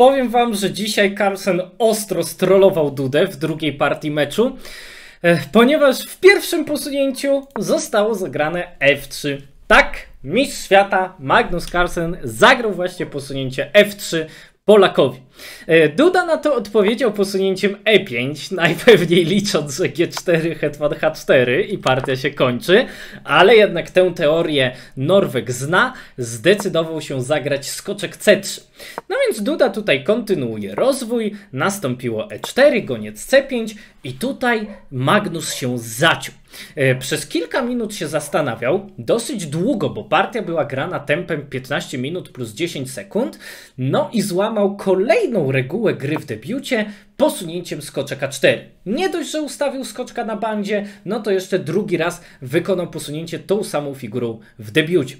Powiem wam, że dzisiaj Carlsen ostro strollował Dudę w drugiej partii meczu, e, ponieważ w pierwszym posunięciu zostało zagrane F3. Tak, mistrz świata Magnus Carlsen zagrał właśnie posunięcie F3 Polakowi. E, Duda na to odpowiedział posunięciem E5, najpewniej licząc, że G4, hetman H4 i partia się kończy, ale jednak tę teorię Norweg zna, zdecydował się zagrać skoczek C3. No więc Duda tutaj kontynuuje rozwój, nastąpiło E4, goniec C5 i tutaj Magnus się zaciął. E, przez kilka minut się zastanawiał, dosyć długo, bo partia była grana tempem 15 minut plus 10 sekund, no i złamał kolejny jedną regułę gry w debiucie, posunięciem skoczek A4. Nie dość, że ustawił skoczka na bandzie, no to jeszcze drugi raz wykonał posunięcie tą samą figurą w debiucie.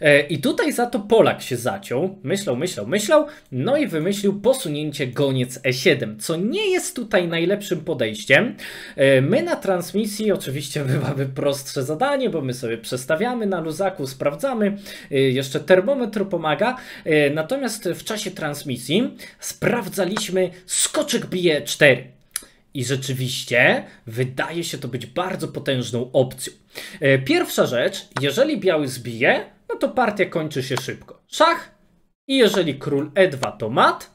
E, I tutaj za to Polak się zaciął, myślał, myślał, myślał, no i wymyślił posunięcie goniec E7, co nie jest tutaj najlepszym podejściem. E, my na transmisji oczywiście byłaby prostsze zadanie, bo my sobie przestawiamy na luzaku, sprawdzamy, e, jeszcze termometr pomaga, natomiast w czasie transmisji sprawdzaliśmy skoczek B bije 4. I rzeczywiście wydaje się to być bardzo potężną opcją. E, pierwsza rzecz, jeżeli biały zbije, no to partia kończy się szybko. Szach i jeżeli król E2 to mat,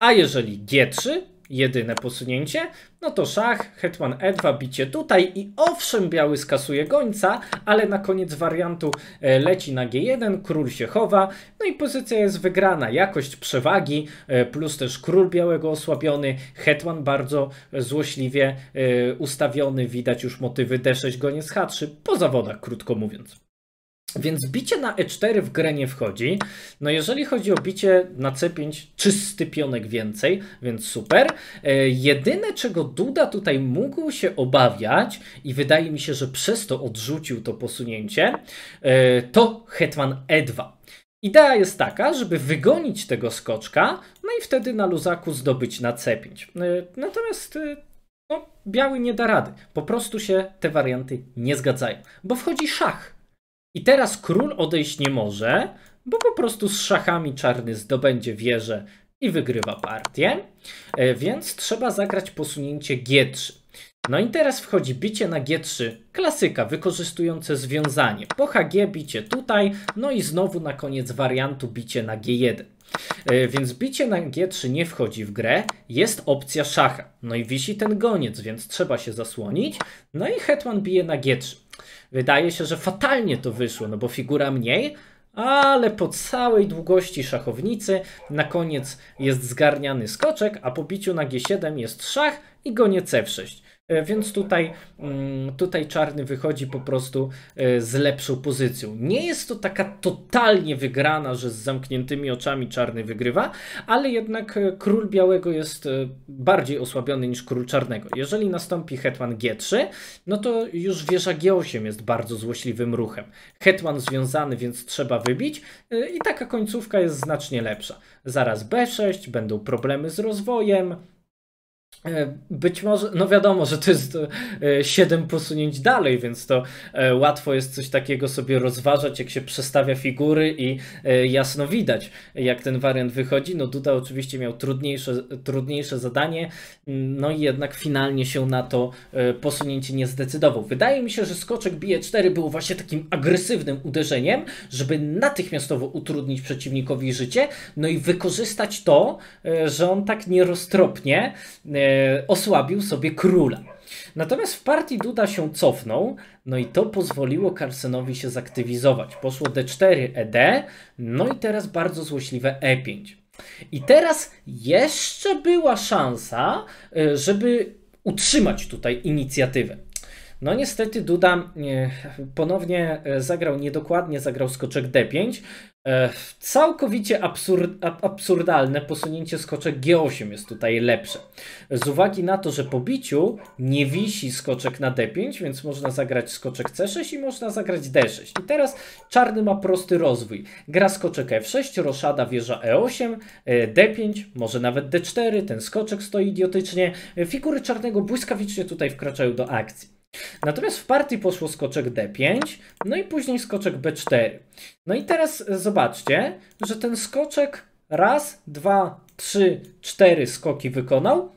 a jeżeli G3 jedyne posunięcie, no to szach, hetman e2, bicie tutaj i owszem biały skasuje gońca, ale na koniec wariantu e, leci na g1, król się chowa, no i pozycja jest wygrana. Jakość przewagi, e, plus też król białego osłabiony, hetman bardzo złośliwie e, ustawiony, widać już motywy d6, goniec h3, po zawodach krótko mówiąc. Więc bicie na E4 w grę nie wchodzi. No jeżeli chodzi o bicie na C5, czysty pionek więcej, więc super. E, jedyne czego Duda tutaj mógł się obawiać i wydaje mi się, że przez to odrzucił to posunięcie, e, to hetman E2. Idea jest taka, żeby wygonić tego skoczka, no i wtedy na luzaku zdobyć na C5. E, natomiast no, biały nie da rady. Po prostu się te warianty nie zgadzają, bo wchodzi szach. I teraz król odejść nie może, bo po prostu z szachami czarny zdobędzie wieżę i wygrywa partię. E, więc trzeba zagrać posunięcie G3. No i teraz wchodzi bicie na G3, klasyka, wykorzystujące związanie. Po HG bicie tutaj, no i znowu na koniec wariantu bicie na G1. E, więc bicie na G3 nie wchodzi w grę, jest opcja szacha. No i wisi ten goniec, więc trzeba się zasłonić. No i hetman bije na G3. Wydaje się, że fatalnie to wyszło, no bo figura mniej, ale po całej długości szachownicy na koniec jest zgarniany skoczek, a po biciu na G7 jest szach i gonie C6. E, więc tutaj, mm, tutaj czarny wychodzi po prostu e, z lepszą pozycją. Nie jest to taka totalnie wygrana, że z zamkniętymi oczami czarny wygrywa, ale jednak e, król białego jest bardziej osłabiony niż król czarnego. Jeżeli nastąpi hetman G3, no to już wieża G8 jest bardzo złośliwym ruchem. Hetman związany, więc trzeba wybić i taka końcówka jest znacznie lepsza. Zaraz B6, będą problemy z rozwojem, E, być może, no wiadomo, że to jest 7 e, posunięć dalej, więc to e, łatwo jest coś takiego sobie rozważać, jak się przestawia figury i jasno widać, jak ten wariant wychodzi. No Duda oczywiście miał trudniejsze, trudniejsze zadanie, no i jednak finalnie się na to posunięcie nie zdecydował. Wydaje mi się, że skoczek bije 4 był właśnie takim agresywnym uderzeniem, żeby natychmiastowo utrudnić przeciwnikowi życie, no i wykorzystać to, że on tak nieroztropnie E, osłabił sobie króla. Natomiast w partii Duda się cofnął, no i to pozwoliło Carlsenowi się zaktywizować. Poszło D4, ED, no i teraz bardzo złośliwe E5. I teraz jeszcze była szansa, e, żeby utrzymać tutaj inicjatywę. No niestety Duda e, ponownie zagrał niedokładnie, zagrał skoczek D5, E, całkowicie absurd, absurdalne posunięcie skoczek G8 jest tutaj lepsze. Z uwagi na to, że po biciu nie wisi skoczek na D5, więc można zagrać skoczek C6 i można zagrać D6. I teraz czarny ma prosty rozwój. Gra skoczek F6, roszada wieża E8, e, D5, może nawet D4, ten skoczek stoi idiotycznie. E, figury czarnego błyskawicznie tutaj wkraczają do akcji. Natomiast w partii poszło skoczek D5, no i później skoczek B4. No i teraz zobaczcie, że ten skoczek raz, dwa, trzy, cztery skoki wykonał,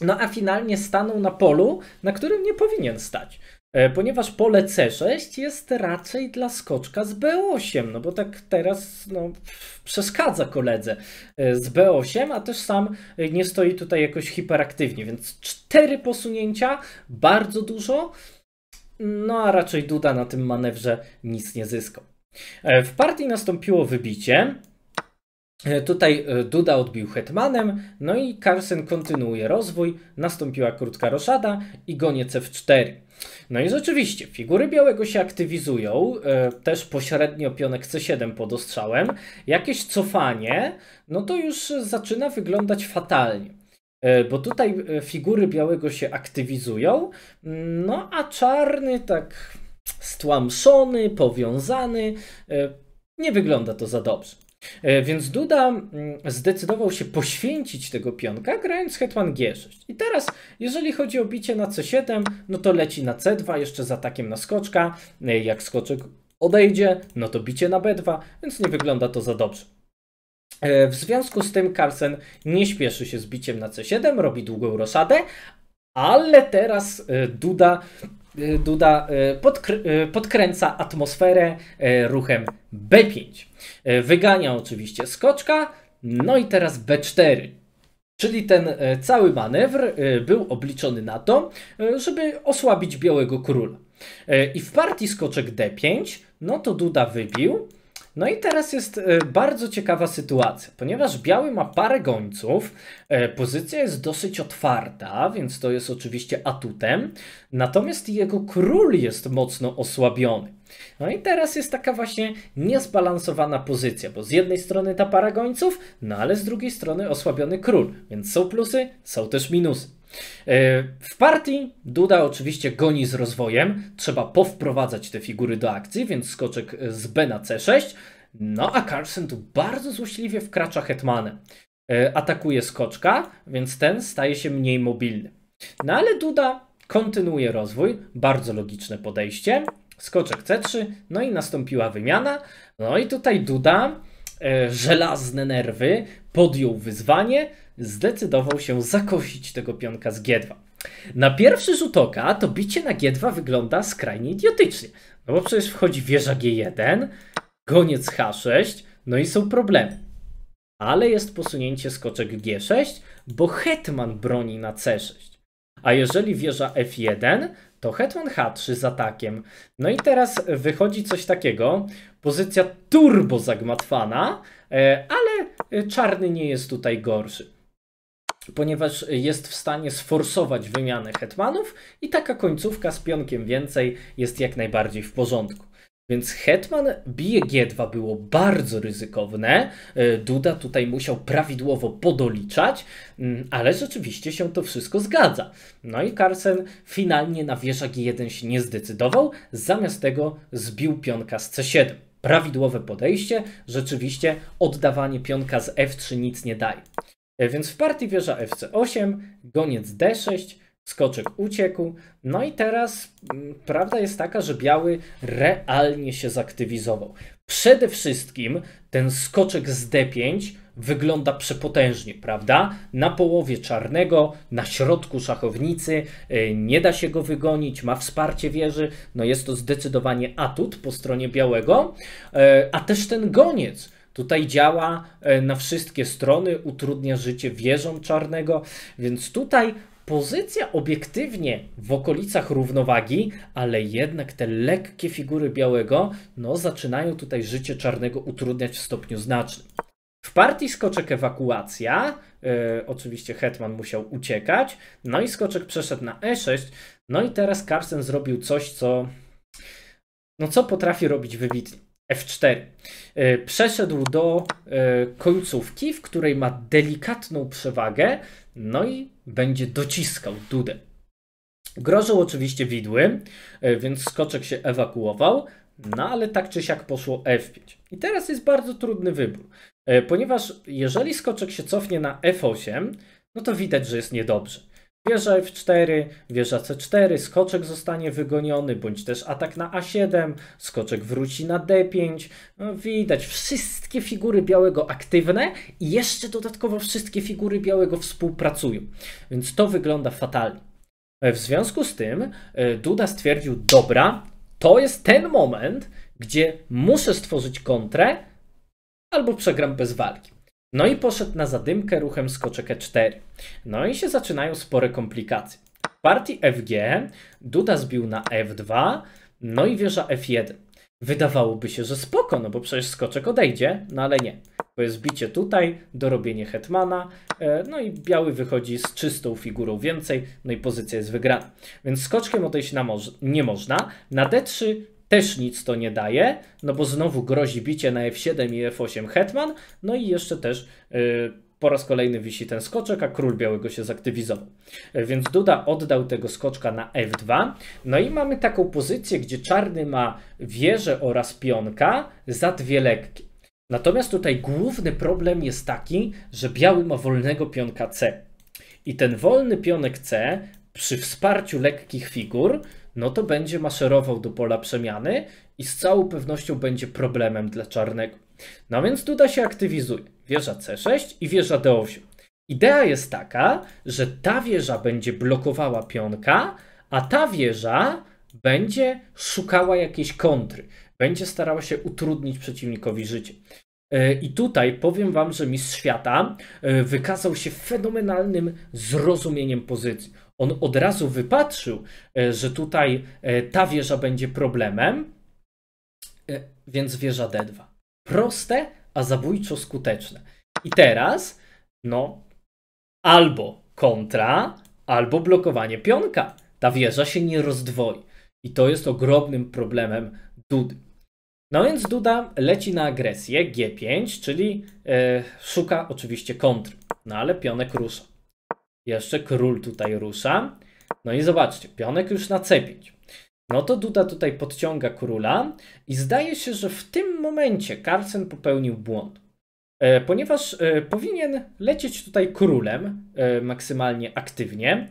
no a finalnie stanął na polu, na którym nie powinien stać. E, ponieważ pole C6 jest raczej dla skoczka z B8, no bo tak teraz no, przeszkadza koledze e, z B8, a też sam e, nie stoi tutaj jakoś hiperaktywnie, więc cztery posunięcia, bardzo dużo, no a raczej Duda na tym manewrze nic nie zyskał. W partii nastąpiło wybicie, E, tutaj e, Duda odbił hetmanem, no i Carson kontynuuje rozwój, nastąpiła krótka roszada i goniec f4. No i rzeczywiście, figury białego się aktywizują, e, też pośrednio pionek c7 pod ostrzałem, jakieś cofanie, no to już zaczyna wyglądać fatalnie. Bo tutaj figury białego się aktywizują, no a czarny tak stłamszony, powiązany, nie wygląda to za dobrze. E, więc Duda mm, zdecydował się poświęcić tego pionka, grając hetman G6. I teraz, jeżeli chodzi o bicie na C7, no to leci na C2, jeszcze z atakiem na skoczka. E, jak skoczek odejdzie, no to bicie na B2, więc nie wygląda to za dobrze. E, w związku z tym Carlsen nie śpieszy się z biciem na C7, robi długą roszadę, ale teraz Duda Y, Duda y, y, podkręca atmosferę ruchem B5. Wygania oczywiście skoczka, no i teraz B4. Czyli ten cały manewr był obliczony na to, żeby osłabić białego króla. I w partii skoczek D5, no to Duda wybił, no i teraz jest e, bardzo ciekawa sytuacja, ponieważ biały ma parę gońców, e, pozycja jest dosyć otwarta, więc to jest oczywiście atutem, natomiast jego król jest mocno osłabiony. No i teraz jest taka właśnie niezbalansowana pozycja, bo z jednej strony ta para gońców, no ale z drugiej strony osłabiony król, więc są plusy, są też minusy. E, w partii Duda oczywiście goni z rozwojem, trzeba powprowadzać te figury do akcji, więc skoczek z B na C6, no a Carlsen tu bardzo złośliwie wkracza hetmanem. Atakuje skoczka, więc ten staje się mniej mobilny. No ale Duda kontynuuje rozwój, bardzo logiczne podejście. Skoczek C3, no i nastąpiła wymiana. No i tutaj Duda, e, żelazne nerwy, podjął wyzwanie, zdecydował się zakosić tego pionka z G2. Na pierwszy rzut oka to bicie na G2 wygląda skrajnie idiotycznie, no bo przecież wchodzi wieża G1, goniec H6, no i są problemy. Ale jest posunięcie skoczek G6, bo hetman broni na C6. A jeżeli wieża F1, to hetman H3 z atakiem. No i teraz wychodzi coś takiego, pozycja turbo zagmatwana, e, ale czarny nie jest tutaj gorszy ponieważ jest w stanie sforsować wymianę hetmanów i taka końcówka z pionkiem więcej jest jak najbardziej w porządku. Więc Hetman bije G2 było bardzo ryzykowne. E, Duda tutaj musiał prawidłowo podoliczać, mm, ale rzeczywiście się to wszystko zgadza. No i Carlsen finalnie na wieża G1 się nie zdecydował, zamiast tego zbił pionka z C7. Prawidłowe podejście, rzeczywiście oddawanie pionka z F3 nic nie daje. E, więc w partii wieża FC8, goniec D6, skoczek uciekł. No i teraz mm, prawda jest taka, że biały realnie się zaktywizował. Przede wszystkim ten skoczek z D5 wygląda przepotężnie, prawda? Na połowie czarnego, na środku szachownicy, e, nie da się go wygonić, ma wsparcie wieży, no jest to zdecydowanie atut po stronie białego, e, a też ten goniec Tutaj działa e, na wszystkie strony, utrudnia życie wieżom czarnego, więc tutaj pozycja obiektywnie w okolicach równowagi, ale jednak te lekkie figury białego no, zaczynają tutaj życie czarnego utrudniać w stopniu znacznym. W partii skoczek ewakuacja, yy, oczywiście Hetman musiał uciekać, no i skoczek przeszedł na E6, no i teraz Carsten zrobił coś, co no co potrafi robić wybitnie. F4. E, przeszedł do e, końcówki, w której ma delikatną przewagę, no i będzie dociskał dudę. Grożył oczywiście widły, e, więc skoczek się ewakuował, no ale tak czy siak poszło F5. I teraz jest bardzo trudny wybór, ponieważ jeżeli skoczek się cofnie na F8, no to widać, że jest niedobrze. Wieża F4, wieża C4, skoczek zostanie wygoniony, bądź też atak na A7, skoczek wróci na D5. No, widać wszystkie figury białego aktywne i jeszcze dodatkowo wszystkie figury białego współpracują. Więc to wygląda fatalnie. E, w związku z tym e, Duda stwierdził, dobra, to jest ten moment, gdzie muszę stworzyć kontrę albo przegram bez walki. No i poszedł na zadymkę ruchem skoczek E4. No i się zaczynają spore komplikacje. W partii FG Duda zbił na F2, no i wieża F1. Wydawałoby się, że spoko, no bo przecież skoczek odejdzie, no ale nie. To jest bicie tutaj, dorobienie hetmana, e, no i biały wychodzi z czystą figurą więcej, no i pozycja jest wygrana. Więc skoczkiem odejść na moż- nie można. Na D3 też nic to nie daje, no bo znowu grozi bicie na F7 i F8 Hetman, no i jeszcze też yy, po raz kolejny wisi ten skoczek, a król białego się zaktywizował. Y, więc Duda oddał tego skoczka na F2. No i mamy taką pozycję, gdzie czarny ma wieżę oraz pionka za dwie lekkie. Natomiast tutaj główny problem jest taki, że biały ma wolnego pionka C. I ten wolny pionek C przy wsparciu lekkich figur no to będzie maszerował do pola przemiany i z całą pewnością będzie problemem dla czarnego. No więc tutaj się aktywizuje wieża C6 i wieża D8. Idea jest taka, że ta wieża będzie blokowała pionka, a ta wieża będzie szukała jakiejś kontry, będzie starała się utrudnić przeciwnikowi życie. E, I tutaj powiem Wam, że Mistrz Świata e, wykazał się fenomenalnym zrozumieniem pozycji. On od razu wypatrzył, e, że tutaj e, ta wieża będzie problemem, e, więc wieża D2. Proste, a zabójczo skuteczne. I teraz, no, albo kontra, albo blokowanie pionka. Ta wieża się nie rozdwoi. I to jest ogromnym problemem Dudy. No więc Duda leci na agresję G5, czyli yy, szuka oczywiście kontry. No ale pionek rusza. Jeszcze król tutaj rusza. No i zobaczcie, pionek już na C5. No to Duda tutaj podciąga króla i zdaje się, że w tym momencie Carlsen popełnił błąd. E, ponieważ e, powinien lecieć tutaj królem e, maksymalnie aktywnie.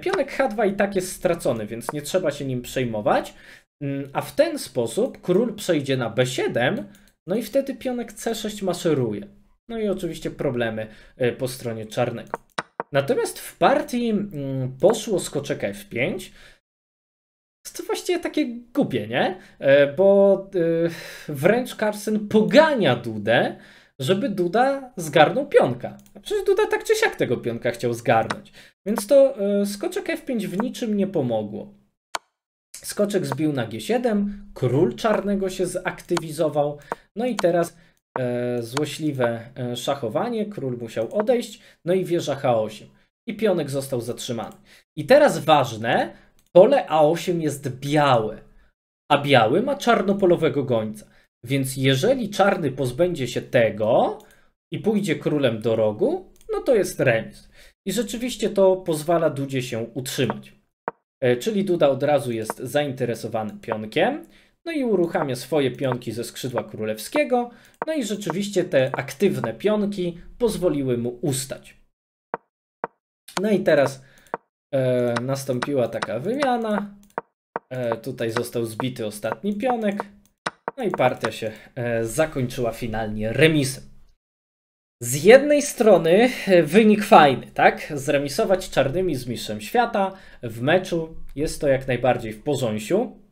Pionek H2 i tak jest stracony, więc nie trzeba się nim przejmować. Mm, a w ten sposób król przejdzie na B7, no i wtedy pionek C6 maszeruje. No i oczywiście problemy po stronie czarnego. Natomiast w partii mm, poszło skoczek F5. To właściwie takie głupie, nie? E, bo e, wręcz Carson pogania Dudę, żeby Duda zgarnął pionka. A przecież Duda tak czy siak tego pionka chciał zgarnąć. Więc to skoczek e, F5 w niczym nie pomogło. Skoczek zbił na G7, król czarnego się zaktywizował. No i teraz E, złośliwe e, szachowanie, król musiał odejść, no i wieża H8. I pionek został zatrzymany. I teraz ważne, pole A8 jest białe, a biały ma czarnopolowego gońca. Więc jeżeli czarny pozbędzie się tego i pójdzie królem do rogu, no to jest remis. I rzeczywiście to pozwala Dudzie się utrzymać. E, czyli Duda od razu jest zainteresowany pionkiem. No i uruchamia swoje pionki ze skrzydła królewskiego. No i rzeczywiście te aktywne pionki pozwoliły mu ustać. No i teraz e, nastąpiła taka wymiana. E, tutaj został zbity ostatni pionek. No i partia się e, zakończyła finalnie remisem. Z jednej strony e, wynik fajny, tak? Zremisować czarnymi z mistrzem świata w meczu jest to jak najbardziej w poząsiu,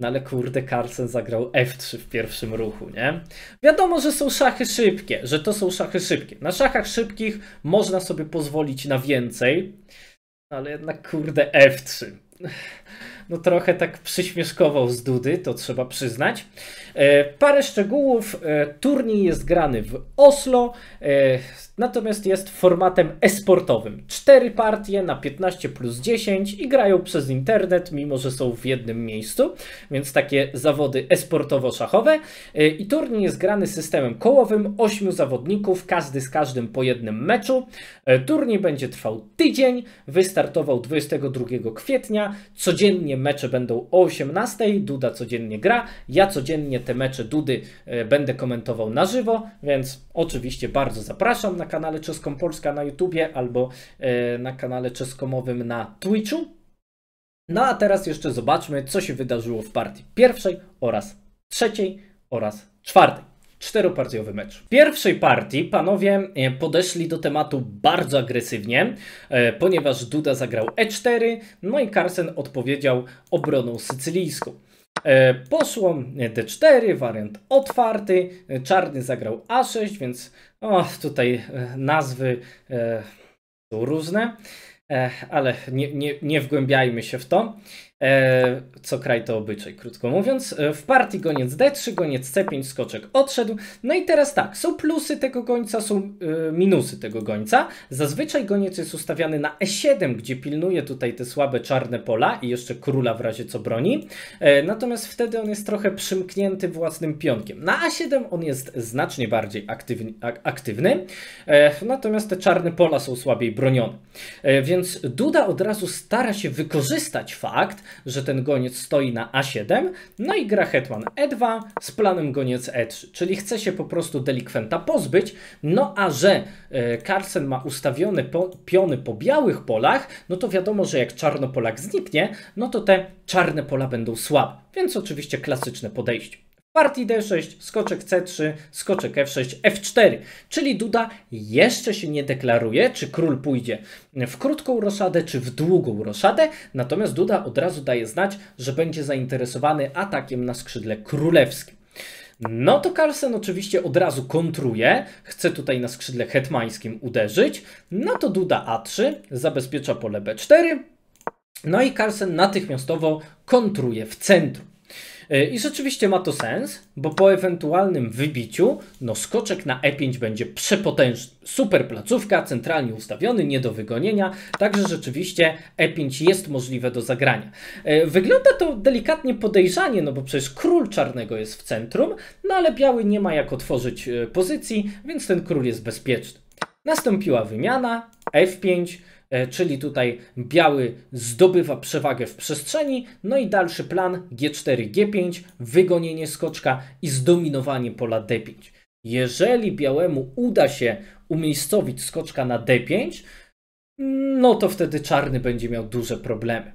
no ale kurde, Carlsen zagrał F3 w pierwszym ruchu, nie? Wiadomo, że są szachy szybkie, że to są szachy szybkie. Na szachach szybkich można sobie pozwolić na więcej, ale jednak kurde F3. No trochę tak przyśmieszkował z Dudy, to trzeba przyznać. E, parę szczegółów. E, turniej jest grany w Oslo. E, natomiast jest formatem esportowym. Cztery partie na 15 plus 10 i grają przez internet, mimo że są w jednym miejscu, więc takie zawody esportowo-szachowe. Y, I turniej jest grany systemem kołowym, 8 zawodników, każdy z każdym po jednym meczu. Y, turniej będzie trwał tydzień, wystartował 22 kwietnia, codziennie mecze będą o 18, Duda codziennie gra, ja codziennie te mecze Dudy y, będę komentował na żywo, więc oczywiście bardzo zapraszam na na kanale Czeską Polska na YouTubie albo e, na kanale czeskomowym na Twitchu. No a teraz jeszcze zobaczmy, co się wydarzyło w partii pierwszej oraz trzeciej oraz czwartej. Czteropartiowy mecz. W pierwszej partii panowie e, podeszli do tematu bardzo agresywnie, e, ponieważ Duda zagrał E4, no i Carlsen odpowiedział obroną sycylijską. E, posłom e, D4, wariant otwarty, e, czarny zagrał A6, więc o, tutaj nazwy są różne, ale nie, nie, nie wgłębiajmy się w to. E, co kraj to obyczaj, krótko mówiąc. E, w partii goniec D3, goniec C5, skoczek odszedł. No i teraz tak, są plusy tego gońca, są e, minusy tego gońca. Zazwyczaj goniec jest ustawiany na E7, gdzie pilnuje tutaj te słabe czarne pola i jeszcze króla w razie co broni. Natomiast wtedy on jest trochę przymknięty własnym pionkiem. Na A7 on jest znacznie bardziej aktywny, natomiast te czarne pola są słabiej bronione. Więc Duda od razu stara się wykorzystać fakt, że ten goniec stoi na A7, no i gra hetman E2 z planem goniec E3, czyli chce się po prostu delikwenta pozbyć, no a że e, Carlsen ma ustawione po, piony po białych polach, no to wiadomo, że jak czarno polak zniknie, no to te czarne pola będą słabe, więc oczywiście klasyczne podejście partii D6, skoczek C3, skoczek F6, F4. Czyli Duda jeszcze się nie deklaruje, czy król pójdzie w krótką roszadę, czy w długą roszadę, natomiast Duda od razu daje znać, że będzie zainteresowany atakiem na skrzydle królewskim. No to Carlsen oczywiście od razu kontruje, chce tutaj na skrzydle hetmańskim uderzyć, no to Duda A3, zabezpiecza pole B4, no i Carlsen natychmiastowo kontruje w centrum. E, I rzeczywiście ma to sens, bo po ewentualnym wybiciu, no skoczek na E5 będzie przepotężny. Super placówka, centralnie ustawiony, nie do wygonienia, także rzeczywiście E5 jest możliwe do zagrania. E, wygląda to delikatnie podejrzanie, no bo przecież król czarnego jest w centrum, no ale biały nie ma jak otworzyć e, pozycji, więc ten król jest bezpieczny. Nastąpiła wymiana, F5, E, czyli tutaj biały zdobywa przewagę w przestrzeni, no i dalszy plan G4, G5, wygonienie skoczka i zdominowanie pola D5. Jeżeli białemu uda się umiejscowić skoczka na D5, no to wtedy czarny będzie miał duże problemy.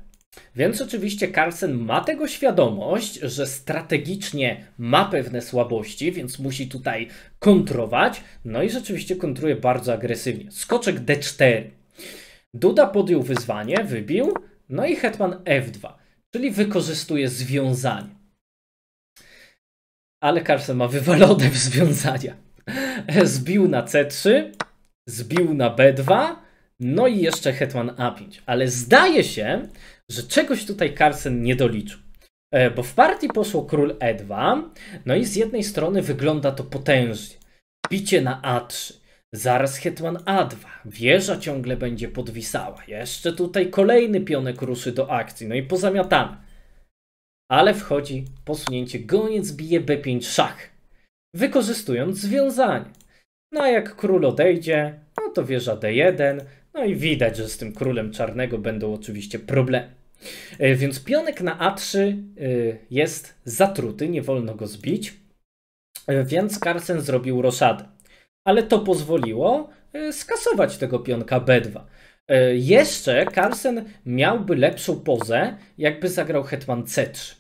Więc oczywiście Carlsen ma tego świadomość, że strategicznie ma pewne słabości, więc musi tutaj kontrować. No i rzeczywiście kontruje bardzo agresywnie. Skoczek D4. Duda podjął wyzwanie, wybił, no i hetman f2, czyli wykorzystuje związanie. Ale Carlsen ma wywalone w związania. Zbił na c3, zbił na b2, no i jeszcze hetman a5. Ale zdaje się, że czegoś tutaj Carlsen nie doliczył. E, bo w partii poszło król e2, no i z jednej strony wygląda to potężnie. Bicie na a3, Zaraz Hetman A2. Wieża ciągle będzie podwisała. Jeszcze tutaj kolejny pionek ruszy do akcji. No i pozamiatamy. Ale wchodzi posunięcie. Goniec bije B5 szach. Wykorzystując związanie. No a jak król odejdzie, no to wieża D1. No i widać, że z tym królem czarnego będą oczywiście problemy. E, więc pionek na A3 e, jest zatruty, nie wolno go zbić. E, więc Carlsen zrobił roszadę ale to pozwoliło y, skasować tego pionka B2. Y, jeszcze Carlsen miałby lepszą pozę, jakby zagrał hetman C3.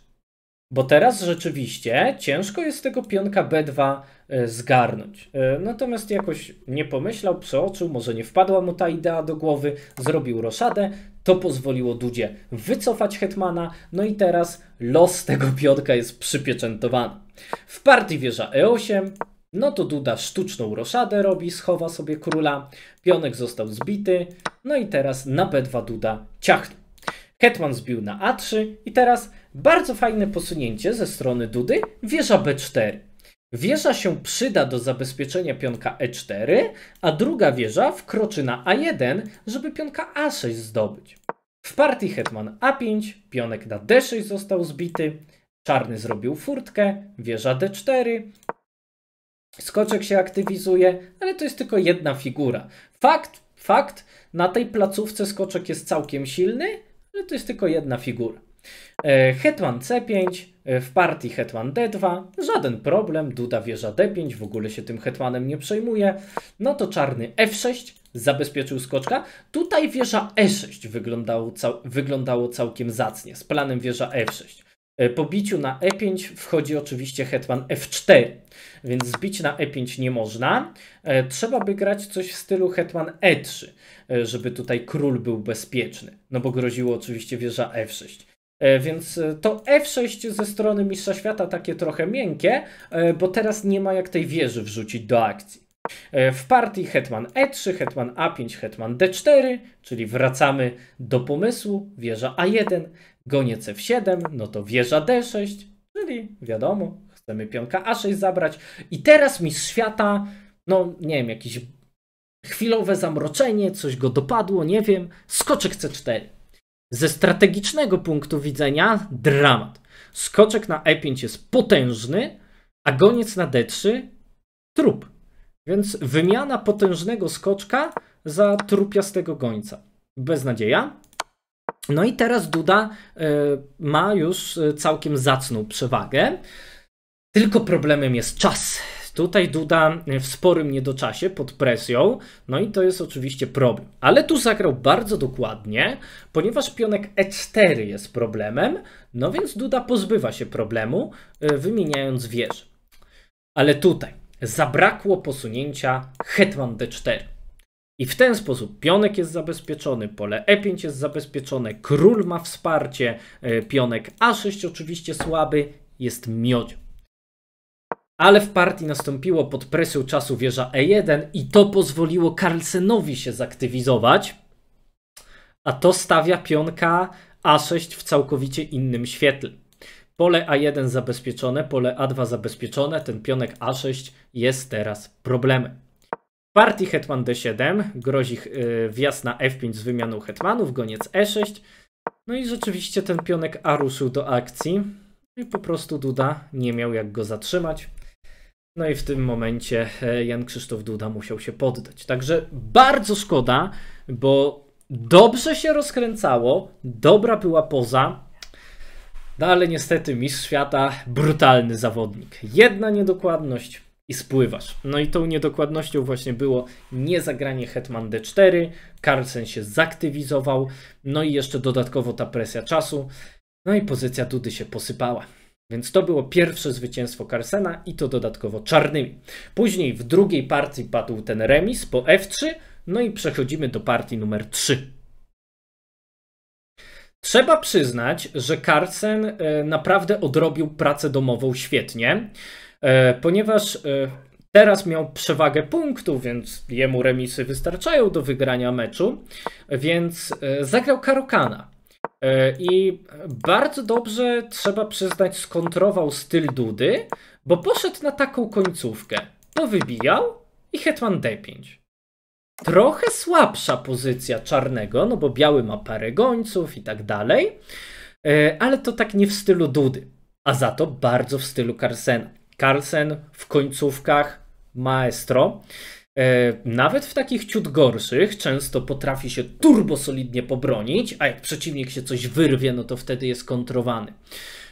Bo teraz rzeczywiście ciężko jest tego pionka B2 y, zgarnąć. Natomiast jakoś nie pomyślał, przeoczył, może nie wpadła mu ta idea do głowy, zrobił roszadę, to pozwoliło Dudzie wycofać Hetmana, no i teraz los tego pionka jest przypieczętowany. W partii wieża E8, no to Duda sztuczną roszadę robi, schowa sobie króla, pionek został zbity, no i teraz na b2 Duda ciachnął. Hetman zbił na a3 i teraz bardzo fajne posunięcie ze strony Dudy, wieża b4. Wieża się przyda do zabezpieczenia pionka e4, a druga wieża wkroczy na a1, żeby pionka a6 zdobyć. W partii hetman a5, pionek na d6 został zbity, czarny zrobił furtkę, wieża d4, Skoczek się aktywizuje, ale to jest tylko jedna figura. Fakt, fakt, na tej placówce skoczek jest całkiem silny, ale to jest tylko jedna figura. E, Hetman C5, e, w partii Hetman D2, żaden problem, Duda wieża D5, w ogóle się tym Hetmanem nie przejmuje. No to czarny F6, zabezpieczył skoczka. Tutaj wieża E6 wyglądało, cał wyglądało całkiem zacnie, z planem wieża F6. E E, po biciu na e5 wchodzi oczywiście hetman f4, więc zbić na e5 nie można. E, trzeba by grać coś w stylu hetman e3, e, żeby tutaj król był bezpieczny, no bo groziło oczywiście wieża f6. Więc to F6 ze strony Mistrza Świata takie trochę miękkie, bo teraz nie ma jak tej wieży wrzucić do akcji. W partii hetman E3, hetman A5, hetman D4, czyli wracamy do pomysłu, wieża A1, Goniec F7, no to wieża D6, czyli wiadomo, chcemy pionka A6 zabrać. I teraz mistrz świata, no nie wiem, jakieś chwilowe zamroczenie, coś go dopadło, nie wiem, skoczek C4. Ze strategicznego punktu widzenia dramat. Skoczek na E5 jest potężny, a goniec na D3 trup. Więc wymiana potężnego skoczka za trupiastego gońca. Beznadzieja. No i teraz Duda e, ma już e, całkiem zacną przewagę. Tylko problemem jest czas. Tutaj Duda e, w sporym niedoczasie, pod presją, no i to jest oczywiście problem. Ale tu zagrał bardzo dokładnie, ponieważ pionek E4 jest problemem, no więc Duda pozbywa się problemu, wymieniając wieżę. Ale tutaj zabrakło posunięcia hetman D4. I w ten sposób pionek jest zabezpieczony, pole E5 jest zabezpieczone, król ma wsparcie, e, pionek A6 oczywiście słaby, jest miodzio. Ale w partii nastąpiło pod presją czasu wieża E1 i to pozwoliło Carlsenowi się zaktywizować, a to stawia pionka A6 w całkowicie innym świetle. Pole A1 zabezpieczone, pole A2 zabezpieczone, ten pionek A6 jest teraz problemem. Partii hetman d7, grozi yy, wjazd f5 z wymianą hetmanów, goniec e6. No i rzeczywiście ten pionek A ruszył do akcji. No I po prostu Duda nie miał jak go zatrzymać. No i w tym momencie e, Jan Krzysztof Duda musiał się poddać. Także bardzo szkoda, bo dobrze się rozkręcało, dobra była poza, no ale niestety mistrz świata brutalny zawodnik. Jedna niedokładność, i spływasz. No i tą niedokładnością właśnie było niezagranie Hetman D4, Carlsen się zaktywizował, no i jeszcze dodatkowo ta presja czasu, no i pozycja Dudy się posypała. Więc to było pierwsze zwycięstwo Carlsena i to dodatkowo czarnymi. Później w drugiej partii padł ten remis po F3, no i przechodzimy do partii numer 3. Trzeba przyznać, że Carlsen e, naprawdę odrobił pracę domową świetnie. E, ponieważ e, teraz miał przewagę punktów, więc jemu remisy wystarczają do wygrania meczu, więc e, zagrał Karokana. I bardzo dobrze, trzeba przyznać, skontrował styl Dudy, bo poszedł na taką końcówkę. To wybijał i hetman d5. Trochę słabsza pozycja czarnego, no bo biały ma parę gońców i tak dalej, ale to tak nie w stylu Dudy, a za to bardzo w stylu Carsena. Carlsen w końcówkach maestro. E, nawet w takich ciut gorszych często potrafi się turbo solidnie pobronić, a jak przeciwnik się coś wyrwie, no to wtedy jest kontrowany.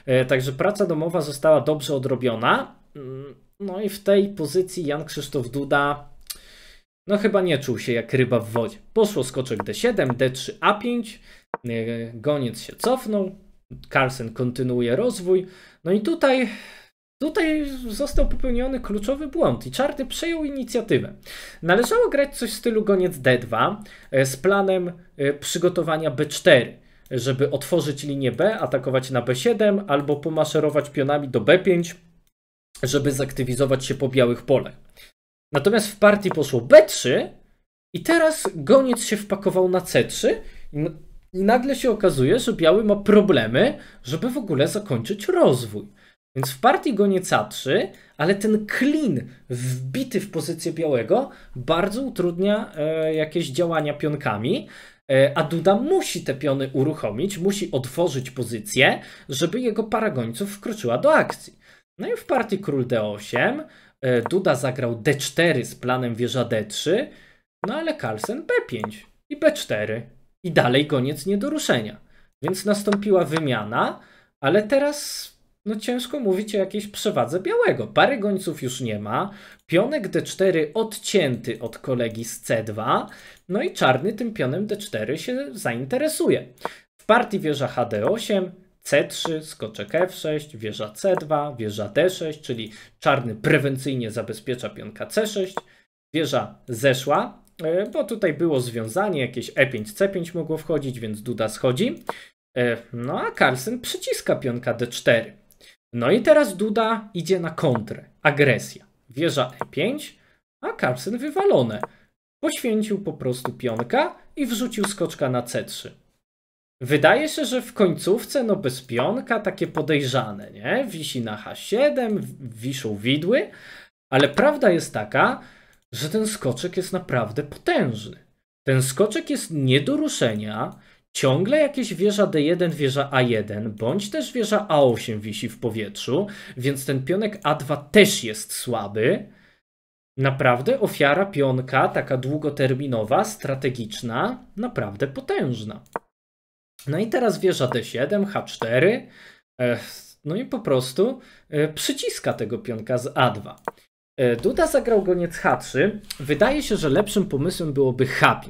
E, także praca domowa została dobrze odrobiona. Mm, no i w tej pozycji Jan Krzysztof Duda no chyba nie czuł się jak ryba w wodzie. Poszło skoczek D7, D3, A5, goniec się cofnął, Carlsen kontynuuje rozwój. No i tutaj Tutaj został popełniony kluczowy błąd i czarny przejął inicjatywę. Należało grać coś w stylu goniec D2 e, z planem e, przygotowania B4, żeby otworzyć linię B, atakować na B7 albo pomaszerować pionami do B5, żeby zaktywizować się po białych polach. Natomiast w partii poszło B3 i teraz goniec się wpakował na C3 i nagle się okazuje, że biały ma problemy, żeby w ogóle zakończyć rozwój. Więc w partii go nie catrzy, ale ten klin wbity w pozycję białego bardzo utrudnia e, jakieś działania pionkami. E, a Duda musi te piony uruchomić, musi otworzyć pozycję, żeby jego para gońców wkroczyła do akcji. No i w partii król d8 e, Duda zagrał d4 z planem wieża d3, no ale Carlsen b5 i b4 i dalej goniec nie do ruszenia. Więc nastąpiła wymiana, ale teraz no ciężko mówić o jakiejś przewadze białego. Pary gońców już nie ma, pionek d4 odcięty od kolegi z c2, no i czarny tym pionem d4 się zainteresuje. W partii wieża hd8, c3, skoczek f6, wieża c2, wieża d6, czyli czarny prewencyjnie zabezpiecza pionka c6, wieża zeszła, e, bo tutaj było związanie, jakieś e5, c5 mogło wchodzić, więc duda schodzi. E, no a Carlsen przyciska pionka d4. No i teraz Duda idzie na kontrę. Agresja. Wieża E5, a Carlsen wywalone. Poświęcił po prostu pionka i wrzucił skoczka na C3. Wydaje się, że w końcówce, no bez pionka, takie podejrzane, nie? Wisi na H7, wiszą widły, ale prawda jest taka, że ten skoczek jest naprawdę potężny. Ten skoczek jest nie do ruszenia, Ciągle jakieś wieża D1, wieża A1, bądź też wieża A8 wisi w powietrzu, więc ten pionek A2 też jest słaby. Naprawdę ofiara pionka, taka długoterminowa, strategiczna, naprawdę potężna. No i teraz wieża D7, H4, eh, no i po prostu eh, przyciska tego pionka z A2. Eh, Duda zagrał goniec H3. Wydaje się, że lepszym pomysłem byłoby H5.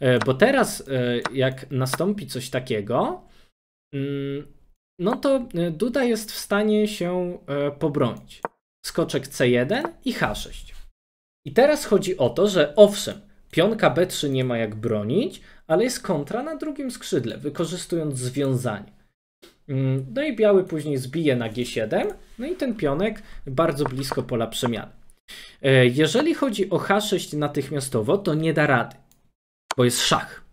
E, bo teraz, e, jak nastąpi coś takiego, mm, no to e, Duda jest w stanie się pobronić. Skoczek C1 i H6. I teraz chodzi o to, że owszem, pionka B3 nie ma jak bronić, ale jest kontra na drugim skrzydle, wykorzystując związanie. Mm, no i biały później zbije na G7, no i ten pionek bardzo blisko pola przemiany. Jeżeli chodzi o H6 natychmiastowo, to nie da rady bo jest szach.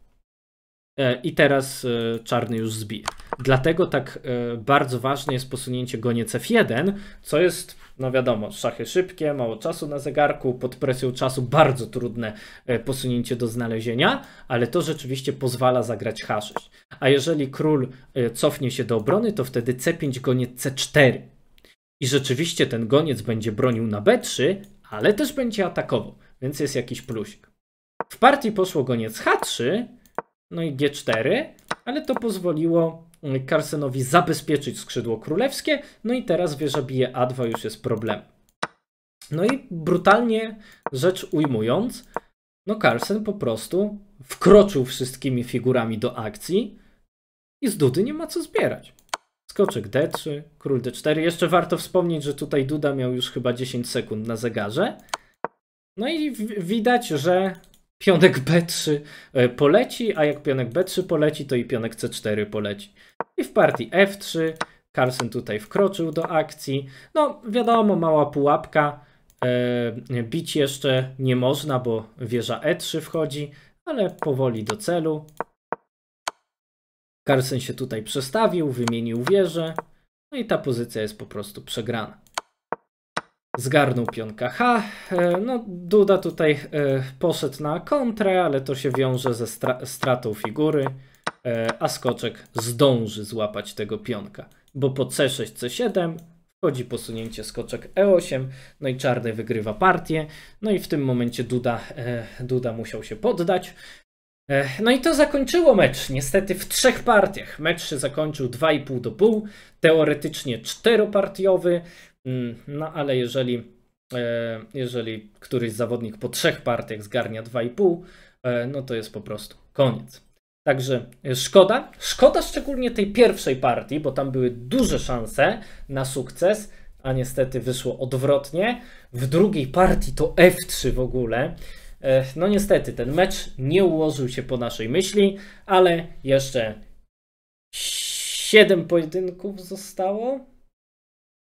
E, I teraz e, czarny już zbije. Dlatego tak e, bardzo ważne jest posunięcie goniec F1, co jest, no wiadomo, szachy szybkie, mało czasu na zegarku, pod presją czasu bardzo trudne posunięcie do znalezienia, ale to rzeczywiście pozwala zagrać haszysz. A jeżeli król cofnie się do obrony, to wtedy C5 goniec C4. I rzeczywiście ten goniec będzie bronił na B3, ale też będzie atakował, więc jest jakiś plusik. W partii poszło goniec H3, no i G4, ale to pozwoliło Carlsenowi mm, zabezpieczyć skrzydło królewskie, no i teraz wieża bije A2, już jest problem. No i brutalnie rzecz ujmując, no Carlsen po prostu wkroczył wszystkimi figurami do akcji i z Dudy nie ma co zbierać. Skoczek D3, król D4. Jeszcze warto wspomnieć, że tutaj Duda miał już chyba 10 sekund na zegarze. No i widać, że pionek B3 e, poleci, a jak pionek B3 poleci, to i pionek C4 poleci. I w partii F3 Carlsen tutaj wkroczył do akcji. No wiadomo, mała pułapka. E, bić jeszcze nie można, bo wieża E3 wchodzi, ale powoli do celu. Carlsen się tutaj przestawił, wymienił wieżę. No i ta pozycja jest po prostu przegrana zgarnął pionka H. E, no, Duda tutaj e, poszedł na kontrę, ale to się wiąże ze stra stratą figury, e, a skoczek zdąży złapać tego pionka, bo po C6, C7 wchodzi posunięcie skoczek E8, no i czarny wygrywa partię, no i w tym momencie Duda, Duda musiał się poddać. No i to zakończyło mecz, niestety w trzech partiach. Mecz się zakończył 2,5 do pół, teoretycznie czteropartiowy, Mm, no ale jeżeli, e, jeżeli któryś zawodnik po trzech partiach zgarnia 2,5, e, no to jest po prostu koniec. Także e, szkoda, szkoda szczególnie tej pierwszej partii, bo tam były duże szanse na sukces, a niestety wyszło odwrotnie. W drugiej partii to F3 w ogóle. No niestety ten mecz nie ułożył się po naszej myśli, ale jeszcze 7 pojedynków zostało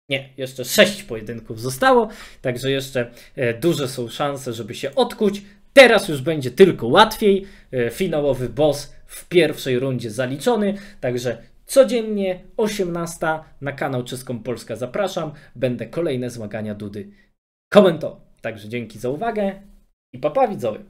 nie, jeszcze sześć pojedynków zostało, także jeszcze e, duże są szanse, żeby się odkuć. Teraz już będzie tylko łatwiej. E, finałowy boss w pierwszej rundzie zaliczony, także codziennie 18 na kanał Czeską Polska zapraszam. Będę kolejne zmagania Dudy komentował. Także dzięki za uwagę i papa widzowie.